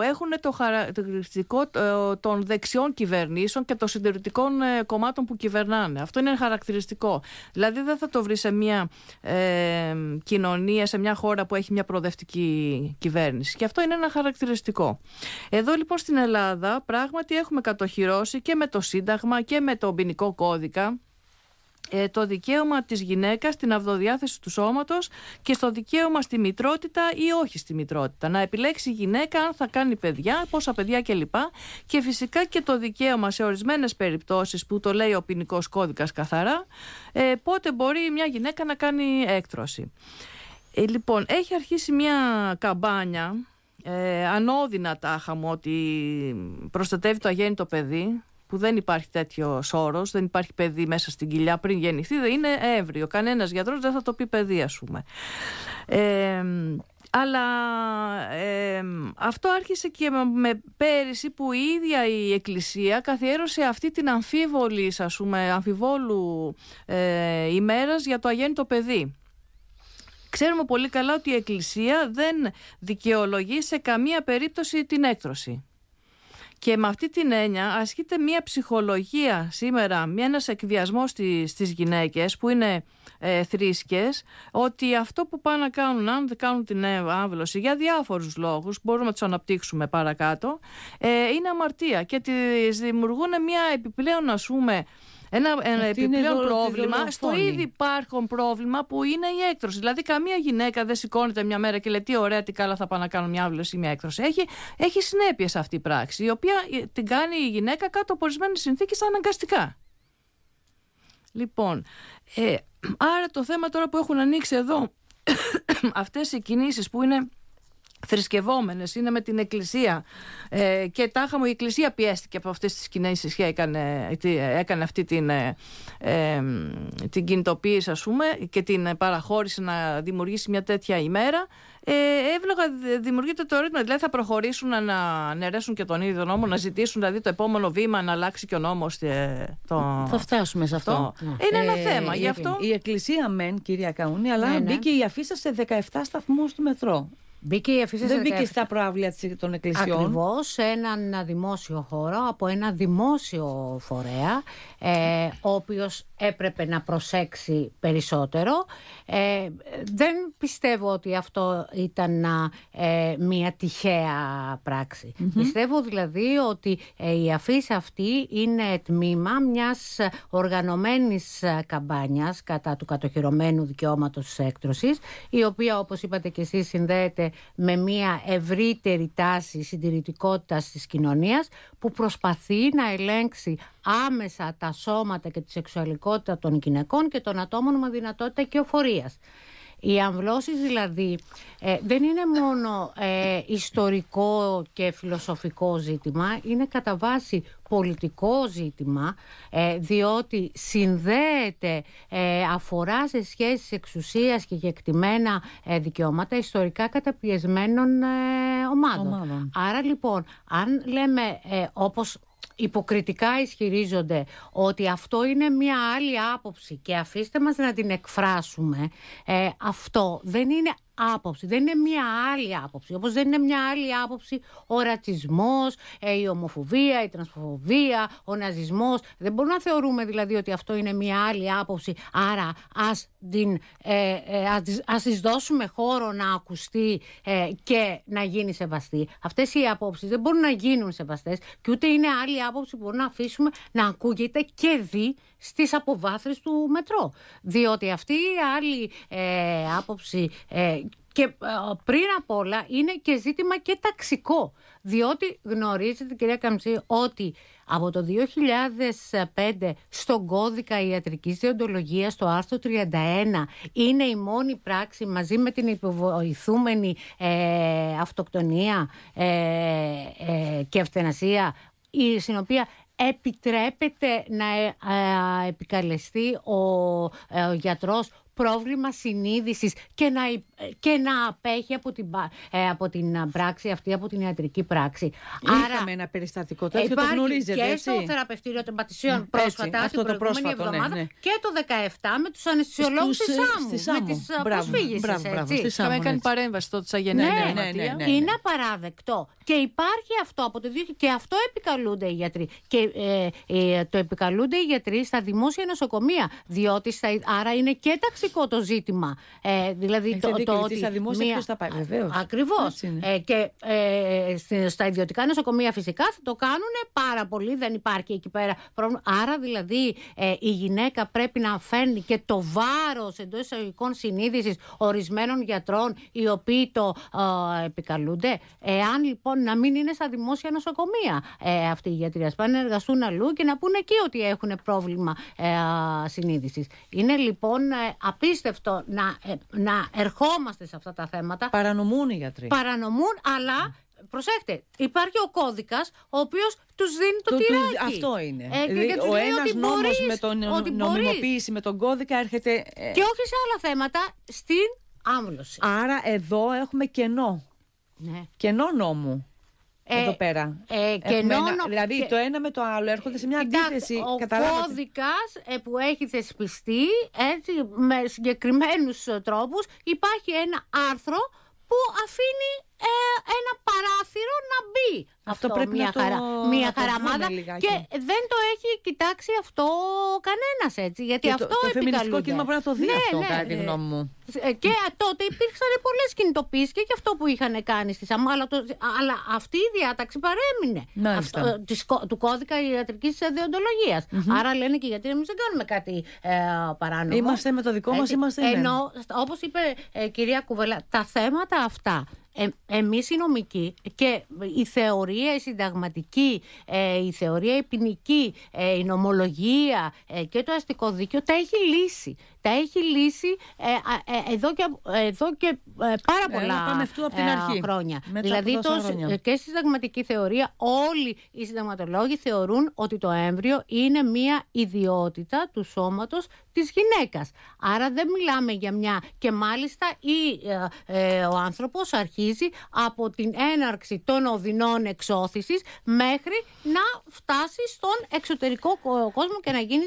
έχουν το χαρακτηριστικό ε, των δεξιών κυβερνήσεων και των συντηρητικών ε, κομμάτων που κυβερνάνε. Αυτό είναι χαρακτηριστικό. Δηλαδή δεν θα το βρει σε μια ε, κοινωνία, σε μια χώρα που έχει μια προοδευτική κυβέρνηση. Και αυτό είναι ένα χαρακτηριστικό. Εδώ λοιπόν στην Ελλάδα πράγματι έχουμε κατοχυρώσει και με το Σύνταγμα και με τον ποινικό κώδικα ε, το δικαίωμα της γυναίκας στην αυτοδιάθεση του σώματος και στο δικαίωμα στη μητρότητα ή όχι στη μητρότητα. Να επιλέξει η γυναίκα αν θα κάνει παιδιά, πόσα παιδιά κλπ. Και φυσικά και το δικαίωμα σε ορισμένες περιπτώσεις που το λέει ο ποινικός κώδικας καθαρά, ε, πότε μπορεί μια γυναίκα να κάνει έκτρωση. Ε, λοιπόν, έχει αρχίσει μια καμπάνια, ε, ανώδυνα τάχα μου, ότι προστατεύει το αγέννητο παιδί, που δεν υπάρχει τέτοιος όρος, δεν υπάρχει παιδί μέσα στην κοιλιά πριν γεννηθεί, δεν είναι εύριο. Κανένας γιατρός δεν θα το πει παιδί, ας πούμε. Ε, αλλά αυτό άρχισε και με πέρυσι που η ίδια η Εκκλησία καθιέρωσε αυτή την αμφίβολη, ας πούμε, αμφιβόλου ε, ημέρας για το αγέννητο παιδί. Ξέρουμε πολύ καλά ότι η Εκκλησία δεν δικαιολογεί σε καμία περίπτωση την έκτρωση. Και με αυτή την έννοια ασκείται μια ψυχολογία σήμερα, μια, ένας εκβιασμός στις, στις γυναίκες που είναι ε, ότι αυτό που πάνε να κάνουν, αν δεν κάνουν την άμβλωση για διάφορους λόγους, μπορούμε να τους αναπτύξουμε παρακάτω, ε, είναι αμαρτία και τις δημιουργούν μια επιπλέον ας πούμε ένα, ε, επιπλέον πρόβλημα στο ήδη υπάρχον πρόβλημα που είναι η έκτρωση. Δηλαδή, καμία γυναίκα δεν σηκώνεται μια μέρα και λέει τι ωραία, τι καλά θα πάω να κάνω μια άβλωση ή μια έκτρωση. Έχει, έχει συνέπειες αυτή η πράξη, η οποία ε, την κάνει η γυναίκα κάτω από ορισμένες συνθήκες αναγκαστικά. Λοιπόν, ε, άρα το θέμα τώρα που έχουν ανοίξει εδώ αυτές οι κινήσεις που είναι θρησκευόμενες, είναι με την Εκκλησία ε, και τάχα μου η Εκκλησία πιέστηκε από αυτές τις κοινέ και έκανε, έκανε αυτή την, ε, ε, την κινητοποίηση ας πούμε και την παραχώρηση να δημιουργήσει μια τέτοια ημέρα ε, εύλογα δημιουργείται το ρήτμα, δηλαδή θα προχωρήσουν να αναιρέσουν και τον ίδιο νόμο, να ζητήσουν δηλαδή το επόμενο βήμα να αλλάξει και ο νόμος ε, το... Θα φτάσουμε σε αυτό. Είναι ένα ε, θέμα. Η, γι αυτό... η Εκκλησία μεν κυρία Καούνη, αλλά ναι, ναι. μπήκε η αφίσα σε 17 σταθμούς του μετρό. Δεν μπήκε στα προάβλια των εκκλησιών. Ακριβώς, σε έναν δημόσιο χώρο, από ένα δημόσιο φορέα, ε, ο οποίος έπρεπε να προσέξει περισσότερο. Ε, δεν πιστεύω ότι αυτό ήταν ε, μια τυχαία Πιστεύω δηλαδή ότι ε, η αφήση αυτή είναι τμήμα μιας οργανωμένης καμπάνιας κατά του κατοχυρωμένου δικαιώματος τη έκτρωσης, η οποία όπως είπατε και εσείς συνδέεται με μια ευρύτερη τάση συντηρητικότητας της κοινωνίας που προσπαθεί να ελέγξει άμεσα τα σώματα και τη σεξουαλικότητα των γυναικών και των ατόμων με δυνατότητα οφορίας. Οι αμβλώσεις δηλαδή ε, δεν είναι μόνο ε, ιστορικό και φιλοσοφικό ζήτημα, είναι κατά βάση πολιτικό ζήτημα, ε, διότι συνδέεται, ε, αφορά σε σχέσεις εξουσίας και γεκτημένα δικαιώματα ιστορικά καταπιεσμένων ομάδων. Άρα λοιπόν, αν λέμε όπως υποκριτικά ισχυρίζονται ότι αυτό είναι μια άλλη άποψη και αφήστε μας να την εκφράσουμε, ε, αυτό δεν είναι δεν είναι μια άλλη άποψη. Όπως δεν είναι μια άλλη άποψη ο ρατσισμός, ε, η ομοφοβία, η τρανσφοβία, ο ναζισμός. Δεν μπορούμε να θεωρούμε δηλαδή ότι αυτό είναι μια άλλη άποψη. Άρα ας, τη ε, ε, δώσουμε χώρο να ακουστεί και να γίνει σεβαστή. Αυτές οι απόψεις δεν μπορούν να γίνουν σεβαστές, και ούτε είναι άλλη άποψη που μπορούμε να αφήσουμε να ακούγεται και δει στις αποβάθρε του μετρό. Διότι αυτή η άλλη ε, άποψη ε, και ε, πριν απ' όλα είναι και ζήτημα και ταξικό. Διότι γνωρίζετε κυρία Καμψή ότι από το 2005 στον κώδικα ιατρικής διοντολογίας το άρθρο 31 είναι η μόνη πράξη μαζί με την υποβοηθούμενη αυτοκτονία και αυτενασία η οποία επιτρέπεται να ε, επικαλεστεί ο, ε, ο γιατρός πρόβλημα συνείδησης και να, ε, και να απέχει από την, ε, από την ε, πράξη αυτή, από την ιατρική πράξη. Είχαμε Άρα, ένα περιστατικό τέτοιο, το γνωρίζετε. Και στο θεραπευτήριο των Πατησίων mm, πρόσφατα, έτσι, την προηγούμενη πρόσφατο, ναι, εβδομάδα, ναι, ναι. και το 17 με τους αναισθησιολόγους της ε, Άμμου, με τις προσφύγησες. Είχαμε κάνει παρέμβαση τότε σαν γενναία. Ναι, ναι, είναι απαράδεκτο. Και υπάρχει αυτό από το και αυτό επικαλούνται οι γιατροί. Και το επικαλούνται οι γιατροί στα δημόσια νοσοκομεία, διότι άρα είναι και ταξιδιωτικοί σημαντικό το ζήτημα. Ε, δηλαδή το, το ότι. Στα δημόσια μία... θα πάει, βεβαίως. Ακριβώς. Ε, και ε, στα ιδιωτικά νοσοκομεία φυσικά θα το κάνουν πάρα πολύ. Δεν υπάρχει εκεί πέρα πρόβλημα. Άρα δηλαδή ε, η γυναίκα πρέπει να φέρνει και το βάρος εντός εισαγωγικών συνείδησης ορισμένων γιατρών οι οποίοι το ε, επικαλούνται. Εάν λοιπόν να μην είναι στα δημόσια νοσοκομεία ε, αυτοί οι γιατροί, πάνε να εργαστούν αλλού και να πούνε εκεί ότι έχουν πρόβλημα ε, συνείδησης. Είναι λοιπόν ε, απίστευτο να, ε, να ερχόμαστε σε αυτά τα θέματα. Παρανομούν οι γιατροί. Παρανομούν, αλλά προσέχτε, υπάρχει ο κώδικας ο οποίος τους δίνει το, το τυράκι. αυτό είναι. Ε, δηλαδή, ο ένας νόμος με τον νομιμοποίηση, με τον κώδικα έρχεται. Ε, και όχι σε άλλα θέματα, στην άμβλωση. Άρα εδώ έχουμε κενό. Ναι. Κενό νόμου εδώ ε, πέρα. Ε, δηλαδή, και ένα, δηλαδή το ένα με το άλλο έρχονται σε μια αντίθεση. Ο κώδικας ε, που έχει θεσπιστεί έτσι, με συγκεκριμένους ε, τρόπους υπάρχει ένα άρθρο που αφήνει ένα παράθυρο να μπει αυτό, πρέπει μια να χαρα... το... Μια χαραμάδα. Και δεν το έχει κοιτάξει αυτό κανένας έτσι. Γιατί αυτό το, το φεμινιστικό κίνημα πρέπει να το δει ναι, αυτό, ναι, κατά τη ε, γνώμη μου. Ε, και τότε υπήρξαν πολλές κινητοποίησεις και, αυτό που είχαν κάνει στη ΣΑΜΟ Αλλά, αλλά αυτή η διάταξη παρέμεινε. Αυτό, ε, του κώδικα ιατρικής Άρα λένε και γιατί εμείς δεν κάνουμε κάτι ε, παράνομο. Είμαστε με το δικό μας, είμαστε. Ενώ, όπως είπε ε, κυρία Κουβελά, τα θέματα αυτά. Ε, εμείς οι νομικοί και η θεωρία θεωρία η συνταγματική, ε, η θεωρία η ποινική, ε, η νομολογία ε, και το αστικό δίκαιο τα έχει λύσει τα έχει λύσει ε, ε, εδώ και, εδώ και ε, πάρα πολλά από την αρχή. χρόνια. δηλαδή και στη συνταγματική θεωρία όλοι οι συνταγματολόγοι θεωρούν ότι το έμβριο είναι μια ιδιότητα του σώματος της γυναίκας. Άρα δεν μιλάμε για μια και μάλιστα ή, ο άνθρωπος αρχίζει από την έναρξη των οδυνών εξώθησης μέχρι να φτάσει στον εξωτερικό κόσμο και να γίνει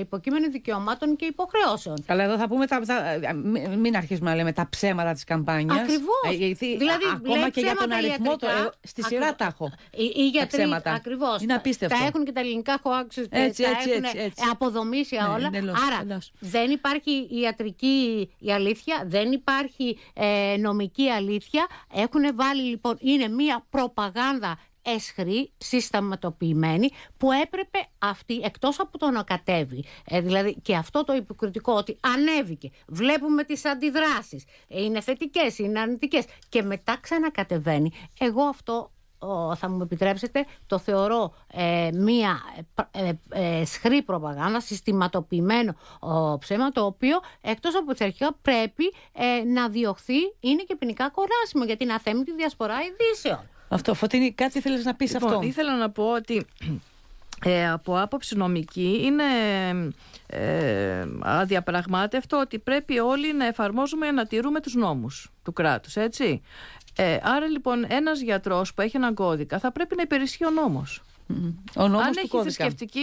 υποκείμενο δικαιωμάτων και υποχρεώσεων. Αλλά εδώ θα πούμε, τα, μην αρχίσουμε να λέμε τα ψέματα της καμπάνιας. Ακριβώς. Ε, δηλαδή, ακόμα και για τον αριθμό, ε, στη σειρά τα έχω. ψέματα. ακριβώς. Είναι απίστευτο. Τα έχουν και τα ελληνικά τα έτσι, έχουν ε, αποδομήσει ναι, όλα. Άρα δεν υπάρχει ιατρική η αλήθεια, δεν υπάρχει ε, νομική αλήθεια. Έχουν βάλει λοιπόν, είναι μία προπαγάνδα Εσχρή, συσταματοποιημένη που έπρεπε αυτή, εκτός από το να κατέβει, ε, δηλαδή και αυτό το υποκριτικό ότι ανέβηκε, βλέπουμε τις αντιδράσεις, είναι θετικές, είναι αρνητικές και μετά ξανακατεβαίνει. Εγώ αυτό θα μου επιτρέψετε, το θεωρώ ε, μία ε, ε σχρή προπαγάνδα, συστηματοποιημένο ψέμα, το οποίο εκτός από τις πρέπει να διωχθεί, είναι και ποινικά κοράσιμο για την αθέμητη διασπορά ειδήσεων. Αυτό, Φωτεινή, κάτι θέλεις να πεις λοιπόν, αυτό. Ήθελα να πω ότι ε, από άποψη νομική είναι ε, αδιαπραγμάτευτο ότι πρέπει όλοι να εφαρμόζουμε να τηρούμε τους νόμους του κράτους, έτσι. Ε, άρα λοιπόν ένας γιατρός που έχει έναν κώδικα θα πρέπει να υπερισχύει ο νόμος. Ο Αν έχει κώδικα. θρησκευτική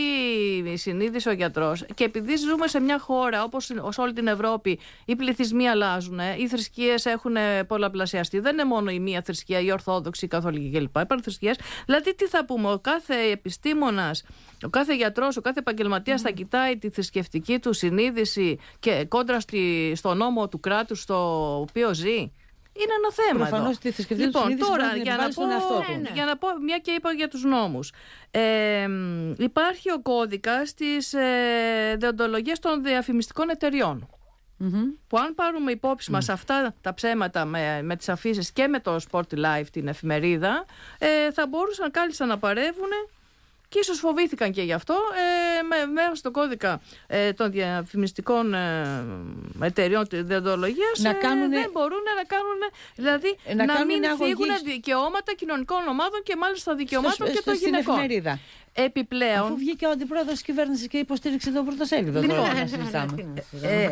συνείδηση ο γιατρός και επειδή ζούμε σε μια χώρα όπως σε όλη την Ευρώπη, οι πληθυσμοί αλλάζουν, ε, οι θρησκείες έχουν πολλαπλασιαστεί. Δεν είναι μόνο η μία θρησκεία, η Ορθόδοξη, η Καθολική κλπ. Υπάρχουν θρησκείες. Δηλαδή, τι θα πούμε, ο κάθε επιστήμονας, ο κάθε γιατρός, ο κάθε επαγγελματίας mm. θα κοιτάει τη θρησκευτική του συνείδηση και κόντρα στη, στο νόμο του κράτους στο οποίο ζει είναι ένα θέμα. Προφανώς τη θρησκευτική Λοιπόν, τώρα για να, πω, ναι, ναι. για να πω, μια και είπα για τους νόμους. Ε, υπάρχει ο κώδικας της ε, των διαφημιστικών εταιριών. Που αν πάρουμε υπόψη μας αυτά τα ψέματα με, με τις αφήσεις και με το Sport Life την εφημερίδα ε, θα μπορούσαν κάλλιστα να παρεύουν και ίσως φοβήθηκαν και γι' αυτό ε, με μέρο στον κώδικα ε, των διαφημιστικών ε, εταιριών διοντολογίας να κάνουνε... δεν μπορούν να κάνουν δηλαδή να, να μην φύγουν δικαιώματα κοινωνικών ομάδων και μάλιστα δικαιωμάτων και των γυναικών. Επιπλέον. Αφού βγήκε ο αντιπρόεδρος της κυβέρνησης και υποστήριξε τον πρωτοσέλιδο. Λοιπόν, Ε,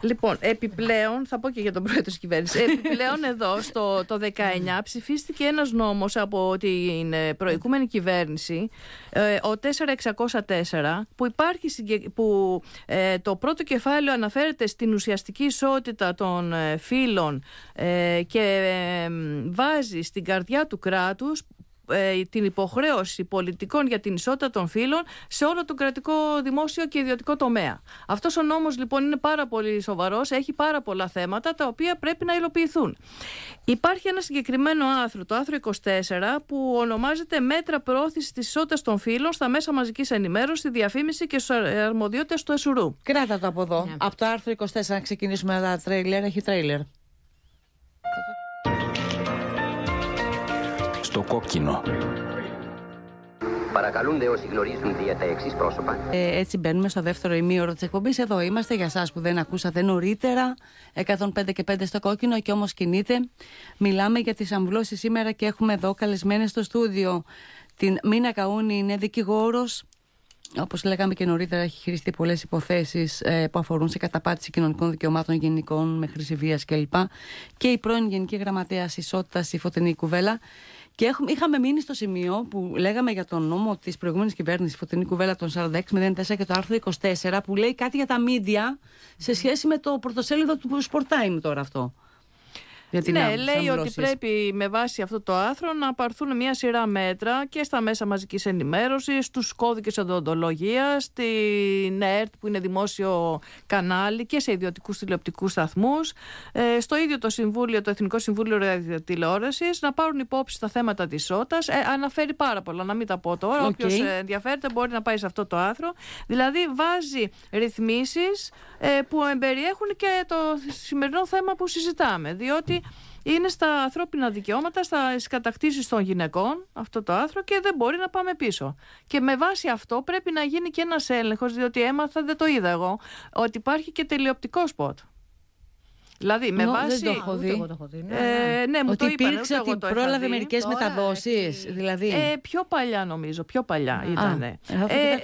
Λοιπόν, επιπλέον, θα πω και για τον πρόεδρο της κυβέρνησης. Επιπλέον, εδώ στο το 19 ψηφίστηκε ένας νόμος από την ε, προηγούμενη κυβέρνηση, ε, ο 4604, που, υπάρχει, που ε, το πρώτο κεφάλαιο αναφέρεται στην ουσιαστική ισότητα των φύλων και βάζει στην καρδιά του κράτους ε, την υποχρέωση πολιτικών για την ισότητα των φύλων σε όλο τον κρατικό δημόσιο και ιδιωτικό τομέα. Αυτός ο νόμος λοιπόν είναι πάρα πολύ σοβαρός, έχει πάρα πολλά θέματα τα οποία πρέπει να υλοποιηθούν. Υπάρχει ένα συγκεκριμένο άρθρο, το άρθρο 24, που ονομάζεται Μέτρα προώθησης της ισότητας των φύλων στα μέσα μαζικής ενημέρωσης, στη διαφήμιση και στους αρμοδιότητες του ΕΣΟΡΟΥ». Κράτα το από εδώ. Ναι. Από το άρθρο 24 να ξεκινήσουμε τα τρέιλερ. Έχει τρέιλερ το κόκκινο. Παρακαλούνται όσοι γνωρίζουν δια τα εξής πρόσωπα. Ε, έτσι μπαίνουμε στο δεύτερο ημίωρο της εκπομπής. Εδώ είμαστε για εσάς που δεν ακούσατε νωρίτερα. 105 και 5 στο κόκκινο και όμως κινείται. Μιλάμε για τις αμβλώσεις σήμερα και έχουμε εδώ καλεσμένες στο στούδιο Την Μίνα Καούνη είναι δικηγόρος. Όπως λέγαμε και νωρίτερα, έχει χειριστεί πολλές υποθέσεις ε, που αφορούν σε καταπάτηση κοινωνικών δικαιωμάτων γενικών με χρήση βίας κλπ. Και η πρώην Γενική Γραμματέας Ισότητας, η Φωτεινή Κουβέλα. Και είχαμε μείνει στο σημείο που λέγαμε για τον νόμο της προηγούμενης κυβέρνησης, φωτεινή κουβέλα των 04 και το άρθρο 24, που λέει κάτι για τα μίντια σε σχέση με το πρωτοσέλιδο του Sport Time τώρα αυτό ναι, λέει ότι πρέπει με βάση αυτό το άθρο να πάρθουν μια σειρά μέτρα και στα μέσα μαζικής ενημέρωσης, στους κώδικες οδοντολογίας, στην ΕΡΤ που είναι δημόσιο κανάλι και σε ιδιωτικούς τηλεοπτικούς σταθμούς, ε, στο ίδιο το, Συμβούλιο, το Εθνικό Συμβούλιο Τηλεόρασης να πάρουν υπόψη τα θέματα της ΣΟΤΑΣ. Ε, αναφέρει πάρα πολλά, να μην τα πω τώρα. Okay. Όποιος ε, ενδιαφέρεται μπορεί να πάει σε αυτό το άθρο. Δηλαδή βάζει ρυθμίσεις που εμπεριέχουν και το σημερινό θέμα που συζητάμε. Διότι είναι στα ανθρώπινα δικαιώματα, στα κατακτήσεις των γυναικών, αυτό το άθρο, και δεν μπορεί να πάμε πίσω. Και με βάση αυτό πρέπει να γίνει και ένας έλεγχος, διότι έμαθα, δεν το είδα εγώ, ότι υπάρχει και τελειοπτικό σποτ. Δηλαδή, με βάση. Δεν το έχω δει. Ναι, ε, ναι. ναι μου το υπήρξε ότι πρόλαβε μερικέ μεταδόσεις. Ε, δηλαδή. ε, πιο παλιά, νομίζω. Πιο παλιά ήταν.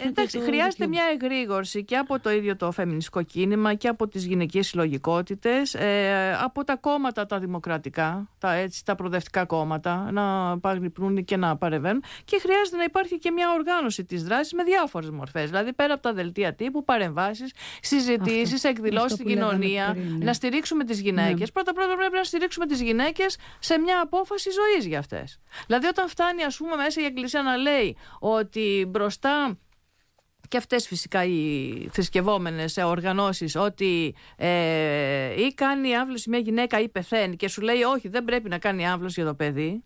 Εντάξει, χρειάζεται μια εγρήγορση και από το ίδιο το φεμινιστικό κίνημα και από τις γυναίκε συλλογικότητες, από τα κόμματα τα δημοκρατικά, τα, έτσι, προοδευτικά κόμματα, να παρρυπνούν και να παρεμβαίνουν. Και χρειάζεται να υπάρχει και μια οργάνωση της δράσης με διάφορες μορφές. Δηλαδή, πέρα από τα δελτία τύπου, παρεμβάσεις, συζητήσει, εκδηλώσει στην κοινωνία, ναι. να στηρίξουμε στηρίξουμε τις γυναίκες. Ναι. Πρώτα πρώτα πρέπει να στηρίξουμε τις γυναίκες σε μια απόφαση ζωής για αυτές. Δηλαδή, όταν φτάνει, ας πούμε, μέσα η Εκκλησία να λέει ότι μπροστά και αυτές φυσικά οι θρησκευόμενες οργανώσεις ότι ότι ε, ή κάνει άβλωση μια γυναίκα ή πεθαίνει και σου λέει όχι δεν πρέπει να κάνει άβλωση για το παιδί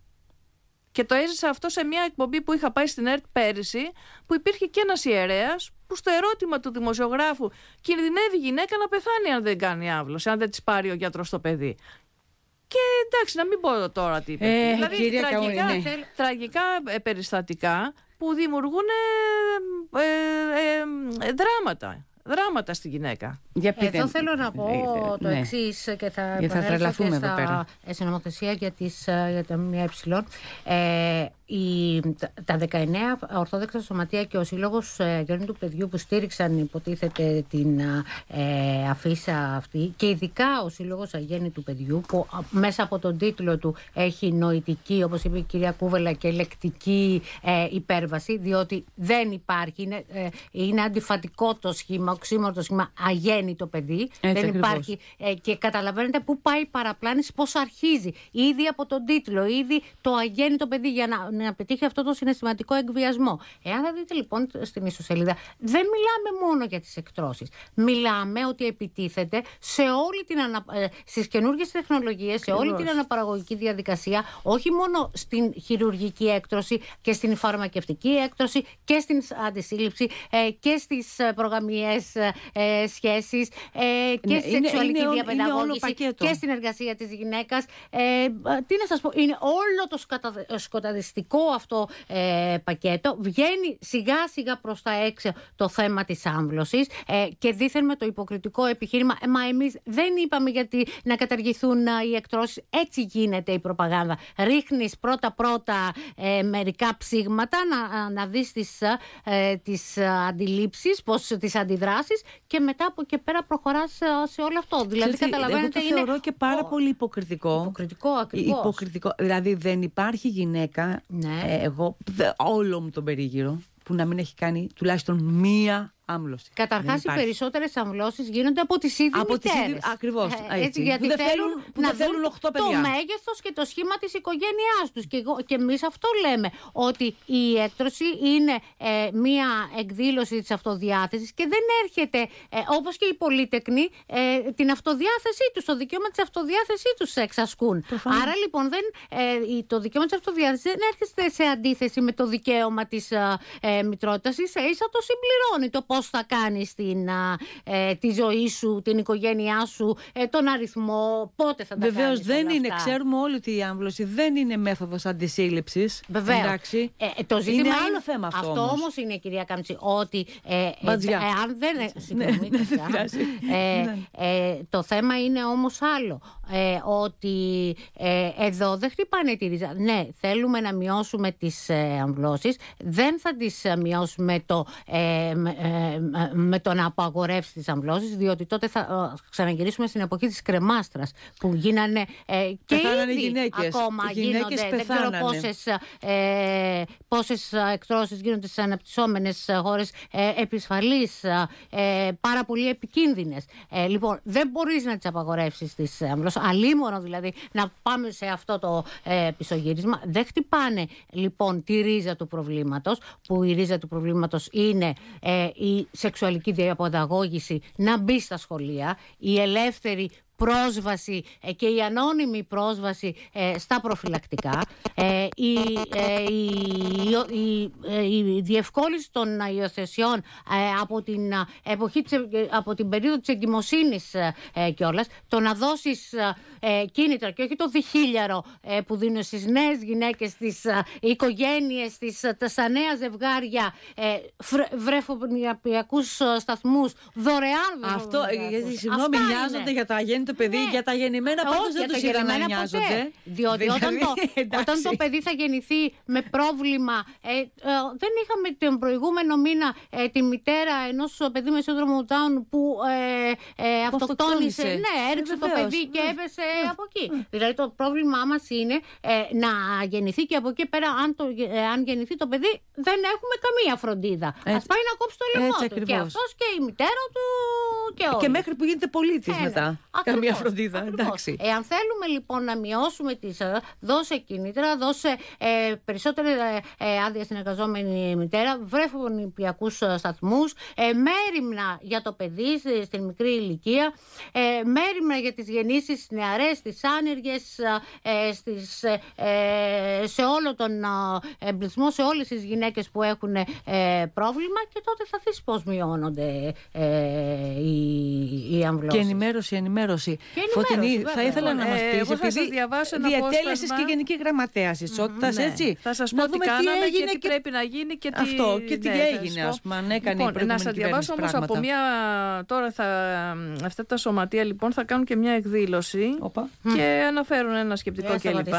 και το έζησα αυτό σε μια εκπομπή που είχα πάει στην ΕΡΤ πέρυσι, που υπήρχε και ένας ιερέας που στο ερώτημα του δημοσιογράφου κινδυνεύει η γυναίκα να πεθάνει αν δεν κάνει άβλωση, αν δεν της πάρει ο γιατρός το παιδί. Και εντάξει, να μην πω τώρα τι είπε. Ε, δηλαδή, τραγικά, ναι. τραγικά ε, περιστατικά που δημιουργούν ε, ε, δράματα δράματα στη γυναίκα. Για ε, πείτε... Εδώ θέλω να πω ε, ε, το ναι. εξής και θα, θα τρελαθούμε εδώ πέρα. Συνομοθεσία για, τις, για τα ΜΕ. Ε, η, τα 19 Ορθόδεξα Σωματεία και ο Σύλλογος ε, Γιώργη του Παιδιού που στήριξαν, υποτίθεται, την ε, ε αφίσα αυτή και ειδικά ο Σύλλογος Αγέννη του Παιδιού που μέσα από τον τίτλο του έχει νοητική, όπως είπε η κυρία Κούβελα, και λεκτική ε, υπέρβαση, διότι δεν υπάρχει, είναι, αντιφατικό το σχήμα, οξύμορο το σχήμα Αγέννη το παιδί. δεν υπάρχει. και καταλαβαίνετε πού πάει η παραπλάνηση, πώς αρχίζει. Ήδη από τον τίτλο, ήδη το Αγέννη το παιδί για να να πετύχει αυτό το συναισθηματικό εκβιασμό. Εάν θα δείτε λοιπόν στην ιστοσελίδα, δεν μιλάμε μόνο για τις εκτρώσεις. Μιλάμε ότι επιτίθεται σε όλη την ανα... Ε, στις καινούργιες τεχνολογίες, σε όλη την αναπαραγωγική διαδικασία, όχι μόνο στην χειρουργική έκτρωση και στην φαρμακευτική έκτρωση και στην αντισύλληψη ε, και στις ε, προγαμιέ σχέσει και στη ναι, σεξουαλική διαπαιδαγώγηση και στην εργασία της γυναίκας. τι να σας πω, είναι όλο το σκοταδιστικό σημαντικό αυτό ε, πακέτο. Βγαίνει σιγά σιγά προς τα έξω το θέμα της άμβλωσης ε, και δήθεν με το υποκριτικό επιχείρημα. «Ε, μα εμείς δεν είπαμε γιατί να καταργηθούν ε, οι εκτρώσεις. Έτσι γίνεται η προπαγάνδα. Ρίχνεις πρώτα-πρώτα ε, μερικά ψήγματα να, να δεις τις ε, τις αντιλήψεις, τις αντιδράσεις και μετά από και πέρα προχωράς σε όλο αυτό. Δηλαδή, Ξέρετε, καταλαβαίνετε. Εγώ το θεωρώ είναι... και πάρα πολύ υποκριτικό. Υποκριτικό, ακριβώς. Υποκριτικό. Δηλαδή, δεν υπάρχει γυναίκα ναι. Ε, εγώ όλο μου τον περίγυρο που να μην έχει κάνει τουλάχιστον μία άμβλωση. Καταρχάς, οι περισσότερες αμβλώσεις γίνονται από τις ίδιες Από τις ίδιες. Ακριβώς. γιατί δεν θέλουν, που να θέλουν 8 παιδιά. Το μέγεθος και το σχήμα της οικογένειάς τους. Και, και εμείς αυτό λέμε. Ότι η έκτρωση είναι ε, μία εκδήλωση της αυτοδιάθεσης και δεν έρχεται ε, όπως και οι πολίτεκνοι ε, την αυτοδιάθεσή τους, το δικαίωμα της αυτοδιάθεσής τους εξασκούν. Άρα λοιπόν δεν, ε, το δικαίωμα της αυτοδιάθεσης δεν έρχεται σε αντίθεση με το δικαίωμα της ε, μητρότητα. σα το συμπληρώνει. Το πώς θα κάνεις την, ε, τη ζωή σου, την οικογένειά σου, ε, τον αριθμό, πότε θα τα Βεβαίως, κάνεις δεν είναι, ξέρουμε όλοι ότι η άμβλωση δεν είναι μέθοδος αντισύλληψης. Βεβαίως. Εντάξει. Ε, ε το ζήτημα είναι άλλο θέμα αυτό Αυτό όμως, είναι κυρία Καμψή, ότι αν δεν... Ναι, ναι, συγγνώμη, ναι. το θέμα είναι όμως άλλο. ότι εδώ δεν χτυπάνε τη ρίζα. Ναι, θέλουμε να μειώσουμε τις ε, αμβλώσεις. Δεν θα τις μειώσουμε το... Ε, με το να απαγορεύσει τις αμβλώσεις, διότι τότε θα ε, ξαναγυρίσουμε στην εποχή της κρεμάστρας που γίνανε ε, και πεθάνανε ήδη γυναίκες. ακόμα οι γυναίκες γίνονται δεν ξέρω πόσες ε, εκτρώσεις γίνονται σε αναπτυσσόμενες χώρες ε, ε, πάρα πολύ επικίνδυνες. ε, λοιπόν δεν μπορείς να τις απαγορεύσεις τις αμβλώσεις. αλίμονο δηλαδή να πάμε σε αυτό το ε, πισωγύρισμα δεν χτυπάνε λοιπόν τη ρίζα του προβλήματος, που η ρίζα του προβλήματος είναι η σεξουαλική διαποδαγώγηση να μπει στα σχολεία, η ελεύθερη πρόσβαση ε, και η ανώνυμη πρόσβαση ε, στα προφυλακτικά, ε, η, η, διευκόλυνση των υιοθεσιών από την, εποχή, από την περίοδο της εγκυμοσύνης κιόλας, το να δώσεις κίνητρα και όχι το διχίλιαρο που δίνουν στις νέες γυναίκες, στις οικογένειες, στις, στα νέα ζευγάρια, βρεφονιακούς σταθμούς, δωρεάν Αυτό, γιατί συγγνώμη, για τα αγέννη το παιδί. Ναι. Για τα γεννημένα πάντω δεν τους είχε να νοιάζονται. Διότι όταν, το, όταν το παιδί θα γεννηθεί με πρόβλημα. Ε, ε, δεν είχαμε τον προηγούμενο μήνα ε, τη μητέρα ενός παιδί με σύνδρομο Down που αυτοκτόνησε. Ναι, έριξε το παιδί και έπεσε από εκεί. Δηλαδή το πρόβλημά μας είναι να γεννηθεί και από εκεί πέρα, αν, το, αν γεννηθεί το παιδί, δεν έχουμε καμία φροντίδα. Ας πάει να κόψει το λαιμό του. Και αυτός και η μητέρα του και όλοι. Και μέχρι που γίνεται πολίτης μετά μία λοιπόν, φροντίδα. Εντάξει. Εάν θέλουμε λοιπόν να μειώσουμε τις ε, δώσε κίνητρα, δώσε ε, περισσότερη ε, ε, άδεια στην εργαζόμενη μητέρα, βρέφουν νηπιακού σταθμούς, ε, μέρημνα για το παιδί στην μικρή ηλικία, ε, μέρημνα για τις γεννήσεις νεαρές, τις άνεργες, σε όλο τον εμπλισμό, σε όλες τις γυναίκες που έχουν πρόβλημα και τότε θα δεις πώς μειώνονται οι, οι Και ενημέρωση, ενημέρωση. Φωτεινή, θα ήθελα να μα πει. σας διαβάσω ένα Διατέλεση και Γενική Γραμματέα ναι. έτσι. Θα σας πω τι κάναμε και τι πρέπει να γίνει και τι. Αυτό και τι ναι, έγινε, α πούμε, λοιπόν, Να σας διαβάσω όμως από μία. Τώρα θα αυτά τα σωματεία λοιπόν θα κάνουν και μια εκδήλωση και αναφέρουν ένα σκεπτικό ε, κλπ.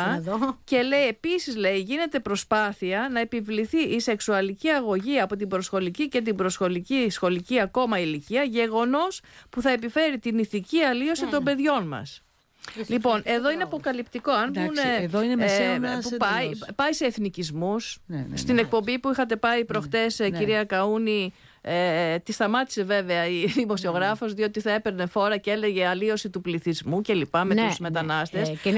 Και λέει επίσης, λέει, γίνεται προσπάθεια να επιβληθεί η σεξουαλική αγωγή από την προσχολική και την προσχολική σχολική ακόμα ηλικία, γεγονός που θα επιφέρει την ηθική αλλίωση ε. των των παιδιών μας. Λοιπόν, εδώ είναι αποκαλυπτικό. Αν Εντάξει, ναι, είναι ε, που πάει, πάει σε εθνικισμούς ναι, ναι, Στην εκπομπή που είχατε πάει προχτές, κυρία Καούνη, ε, τη σταμάτησε βέβαια η δημοσιογράφος, διότι θα έπαιρνε φόρα και έλεγε αλλίωση του πληθυσμού και λοιπά με ναι, τους μετανάστες. Ε, και,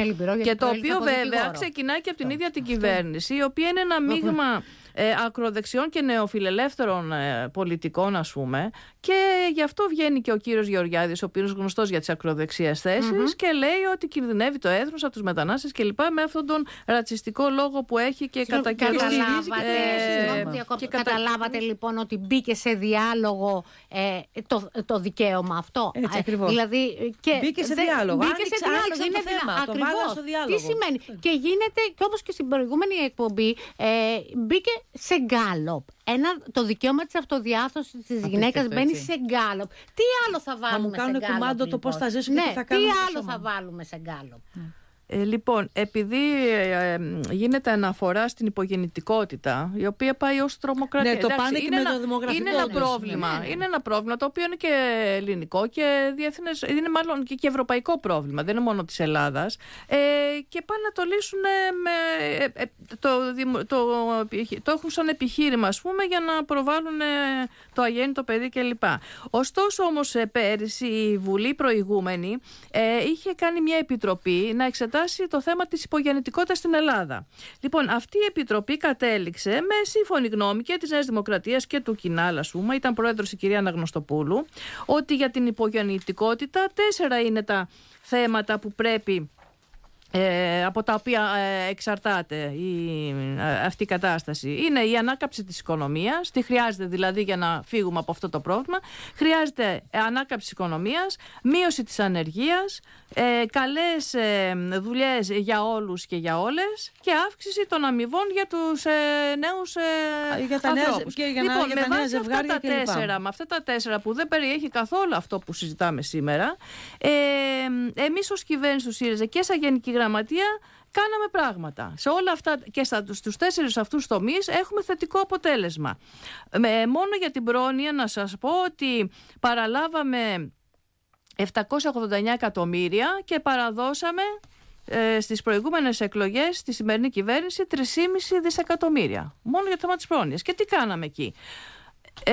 και το οποίο βέβαια ξεκινάει και από την ίδια την κυβέρνηση, η οποία είναι ένα μείγμα ε, ακροδεξιών και νεοφιλελεύθερων ε, πολιτικών, ας πούμε. Και γι' αυτό βγαίνει και ο κύριος Γεωργιάδης, ο οποίος γνωστός για τις ακροδεξιέ και λέει ότι κινδυνεύει το έθνο από τους μετανάστες κλπ. με αυτόν τον ρατσιστικό λόγο που έχει και κατά καιρό Καταλάβατε, ε, καταλάβατε λοιπόν ότι μπήκε σε διάλογο ε, το, το δικαίωμα αυτό. Έτσι, ε, Δηλαδή, και μπήκε σε διάλογο. Μπήκε σε διάλογο. Είναι το Ακριβώ. Τι σημαίνει. Και γίνεται, και όπως και στην προηγούμενη εκπομπή, μπήκε σε γκάλοπ. Ένα, το δικαίωμα της αυτοδιάθρωση τη γυναίκας μπαίνει σε γκάλοπ. Τι άλλο θα βάλουμε θα μου σε γκάλοπ. Θα κάνουν κουμάντο λοιπόν. το πώς θα ζήσουμε ναι, και τι θα κάνουν. Τι άλλο θα βάλουμε σε γκάλοπ. Ναι. Ε, λοιπόν, επειδή ε, ε, γίνεται αναφορά στην υπογεννητικότητα, η οποία πάει ως τρομοκρατία. Ναι, το πάνε είναι και ένα, με το δημογραφικό. Είναι ένα ναι. πρόβλημα. Είναι ένα πρόβλημα το οποίο είναι και ελληνικό και διεθνές, είναι μάλλον και, ευρωπαϊκό πρόβλημα. Δεν είναι μόνο της Ελλάδας. Ε, και πάνε να το λύσουν ε, με. το, το, το, έχουν σαν επιχείρημα, ας πούμε, για να προβάλλουν το αγέννητο παιδί κλπ. Ωστόσο, όμως, πέρυσι η Βουλή προηγούμενη είχε κάνει μια επιτροπή να εξετάσει το θέμα της υπογεννητικότητας στην Ελλάδα. Λοιπόν, αυτή η επιτροπή κατέληξε με σύμφωνη γνώμη και της Νέας Δημοκρατίας και του Κινάλα ας ήταν πρόεδρος η κυρία Αναγνωστοπούλου, ότι για την υπογεννητικότητα τέσσερα είναι τα θέματα που πρέπει ε, από τα οποία ε, εξαρτάται η, ε, αυτή η κατάσταση είναι η ανάκαψη της οικονομίας τι χρειάζεται δηλαδή για να φύγουμε από αυτό το πρόβλημα χρειάζεται ε, ανάκαψη της οικονομίας, μείωση της ανεργίας ε, καλές δουλειές για όλους και για όλες και αύξηση των αμοιβών για τους ε, νέους ε, για τα Νέα, και λοιπόν, για με τα αυτά τα τέσσερα, με αυτά τα τέσσερα που δεν περιέχει καθόλου αυτό που συζητάμε σήμερα ε, εμείς ως κυβέρνηση του ΣΥΡΙΖΑ και σαν Γενική κάναμε πράγματα. Σε όλα αυτά και στους τέσσερις αυτούς τομείς έχουμε θετικό αποτέλεσμα. μόνο για την πρόνοια να σας πω ότι παραλάβαμε 789 εκατομμύρια και παραδώσαμε ε, στις προηγούμενες εκλογές στη σημερινή κυβέρνηση 3,5 δισεκατομμύρια. Μόνο για το θέμα της πρόνοιας. Και τι κάναμε εκεί. Ε,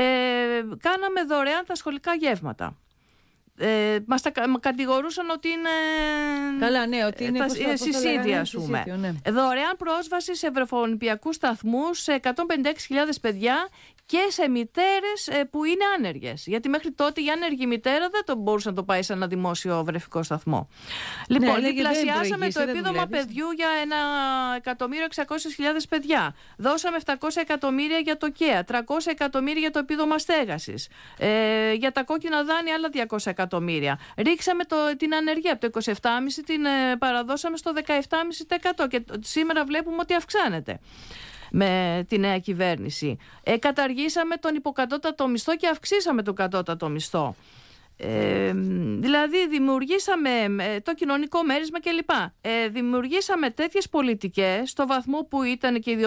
κάναμε δωρεάν τα σχολικά γεύματα ε, μας τα κατηγορούσαν ότι είναι... Καλά, ναι, ότι είναι... Τα, συσίδια, ας πούμε. Ναι. Δωρεάν πρόσβαση σε βρεφονιπιακούς σταθμούς σε 156.000 παιδιά και σε μητέρες ε, που είναι άνεργες. Γιατί μέχρι τότε η άνεργη μητέρα δεν το μπορούσε να το πάει σε ένα δημόσιο βρεφικό σταθμό. Λοιπόν, ναι, διπλασιάσαμε το επίδομα παιδιού για ένα εκατομμύριο 600.000 παιδιά. Δώσαμε 700 εκατομμύρια για το ΚΕΑ, 300 εκατομμύρια για το επίδομα στέγασης. Ε, για τα κόκκινα δάνεια άλλα 200 εκατομμύρια εκατομμύρια. Ρίξαμε το, την ανεργία από το 27,5% την ε, παραδώσαμε στο 17,5% και σήμερα βλέπουμε ότι αυξάνεται με τη νέα κυβέρνηση. Ε, καταργήσαμε τον υποκατώτατο μισθό και αυξήσαμε τον κατώτατο μισθό. Ε, δηλαδή δημιουργήσαμε ε, το κοινωνικό μέρισμα κλπ. Ε, δημιουργήσαμε τέτοιες πολιτικές στο βαθμό που ήταν και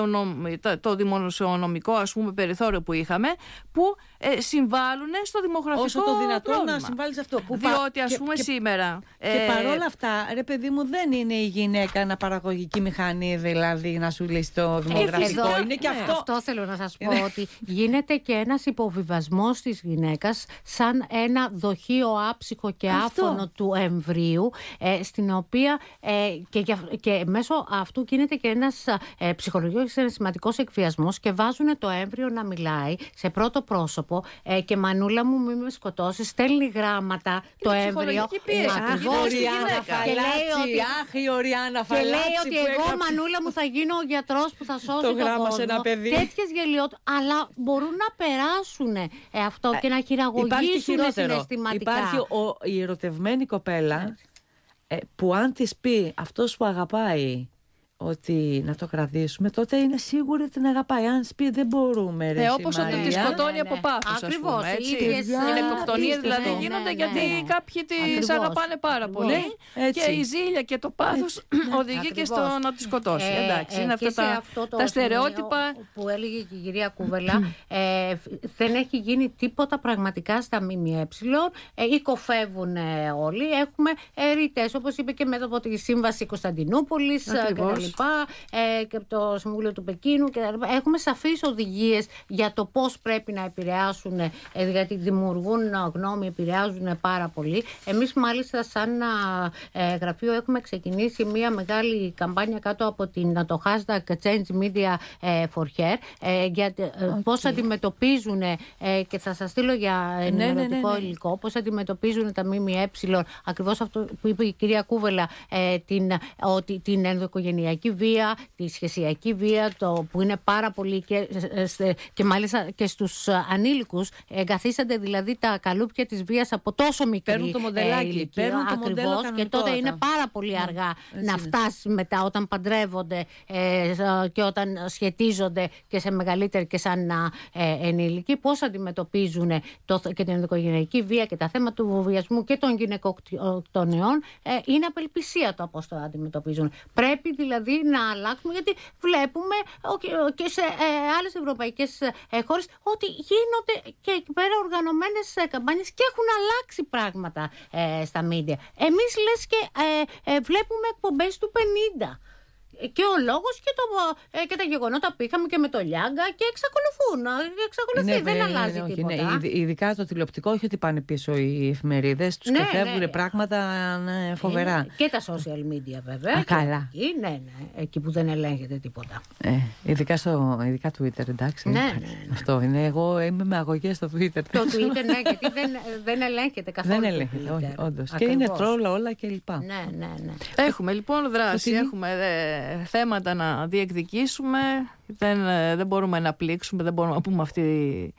το δημοσιονομικό ας πούμε περιθώριο που είχαμε που ε, συμβάλλουν στο δημογραφικό Όσο το δυνατόν να συμβάλλεις αυτό. Που Διότι ας πούμε σήμερα... Και, ε, και παρόλα αυτά ρε παιδί μου δεν είναι η γυναίκα ένα παραγωγική μηχανή δηλαδή να σου λύσει το ε, δημογραφικό. Εδώ, είναι και ναι, αυτό. Αυτό θέλω να σας πω ε, ότι γίνεται και ένας υποβιβασμός της γυναίκας σαν ένα δοχείο αρχείο άψυχο και άφωνο του εμβρίου, ε, στην οποία ε, και, και μέσω αυτού γίνεται και ένας ε, ψυχολογικός και σημαντικός εκβιασμός και βάζουν το έμβριο να μιλάει σε πρώτο πρόσωπο ε, και μανούλα μου, μη με σκοτώσεις, στέλνει γράμματα το έμβριο. και λέει ότι. Αχ, η εγώ, μανούλα μου, θα γίνω ο γιατρός που θα σώσει το, γράμμα κόσμο. σε ένα παιδί. Τέτοιες γελιότητες. Αλλά μπορούν να περάσουν αυτό και να χειραγωγήσουν συναισθηματικά Υπάρχει ο, η ερωτευμένη κοπέλα ναι. ε, που αν της πει αυτός που αγαπάει ότι να το κρατήσουμε, τότε είναι σίγουρη ότι την αγαπάει. Αν σπει, δεν μπορούμε. ε, όπως όταν τη σκοτώνει από πάθο. Ακριβώ. Οι λεπτοκτονίε δηλαδή γίνονται ναι, γιατί ναι, ναι. κάποιοι τις αγαπάνε πάρα πολύ. Και η ζήλια και το πάθος ε, οδηγεί και στο να τη σκοτώσει. Ε, Εντάξει, ε, είναι αυτά τα, στερεότυπα. Που έλεγε και η κυρία Κούβελα, δεν έχει γίνει τίποτα πραγματικά στα ΜΜΕ. κοφεύουν όλοι. Έχουμε ρητές, όπως είπε και μετά από τη Σύμβαση Κωνσταντινούπολης κτλ. Ε, και από το Συμβούλιο του Πεκίνου κτλ. Έχουμε σαφείς οδηγίες για το πώς πρέπει να επηρεάσουν, ε, γιατί δημιουργούν ε, γνώμη, επηρεάζουν πάρα πολύ. Εμείς μάλιστα σαν γραφείο έχουμε ξεκινήσει μια μεγάλη καμπάνια κάτω από την, το hashtag Change Media for Hair για okay. πώς αντιμετωπίζουν και θα σας στείλω για ναι, ναι, ενημερωτικό ναι, ναι, ναι, υλικό πώς αντιμετωπίζουν τα ΜΜΕ ακριβώς αυτό που είπε η κυρία Κούβελα την, ότι, την ενδοοικογενειακή σεξουαλική βία, τη σχεσιακή βία, το, που είναι πάρα πολύ και, ε, και μάλιστα και στους ανήλικους, εγκαθίσανται δηλαδή τα καλούπια της βίας από τόσο μικρή Παίρνουν το ε, μοντελάκι, ηλικία, το ακριβώς, και τότε είναι πάρα πολύ ναι, αργά να φτάσει μετά όταν παντρεύονται ε, και όταν σχετίζονται και σε μεγαλύτερη και σαν ε, ενήλικοι πώς αντιμετωπίζουν το, και την οικογενειακή βία και τα θέματα του βοβιασμού και των γυναικοκτονιών ε, είναι απελπισία το πώς το αντιμετωπίζουν. Πρέπει δηλαδή δηλαδή να αλλάξουμε, γιατί βλέπουμε και σε ε, άλλες ευρωπαϊκές ε, χώρες ότι γίνονται και εκεί πέρα οργανωμένες ε, καμπάνιες και έχουν αλλάξει πράγματα στα μίντια. Εμείς λές και βλέπουμε εκπομπές του 50 και ο λόγος και, ε, και τα γεγονότα που είχαμε και με το Λιάγκα και εξακολουθούν. Ε, εξακολουθεί, ναι, δεν ναι, αλλάζει ναι, τίποτα. Ναι, ειδικά το τηλεοπτικό, όχι ότι πάνε πίσω οι εφημερίδες, τους ναι, ναι πράγματα ναι, φοβερά. και τα social media βέβαια. καλά. Εκεί, ναι, ναι, εκεί που δεν ελέγχεται τίποτα. Ε, ειδικά, στο, ειδικά Twitter, εντάξει. Ναι, αυτό είναι. Εγώ είμαι με αγωγές στο Twitter. Το Twitter, ναι, γιατί δεν, δεν ελέγχεται καθόλου. Δεν ελέγχεται, όντως. Και είναι τρόλα όλα κλπ. Ναι, ναι, ναι. Έχουμε λοιπόν δράση, έχουμε θέματα να διεκδικήσουμε, δεν, ε, δεν μπορούμε να πλήξουμε, δεν μπορούμε να πούμε αυτή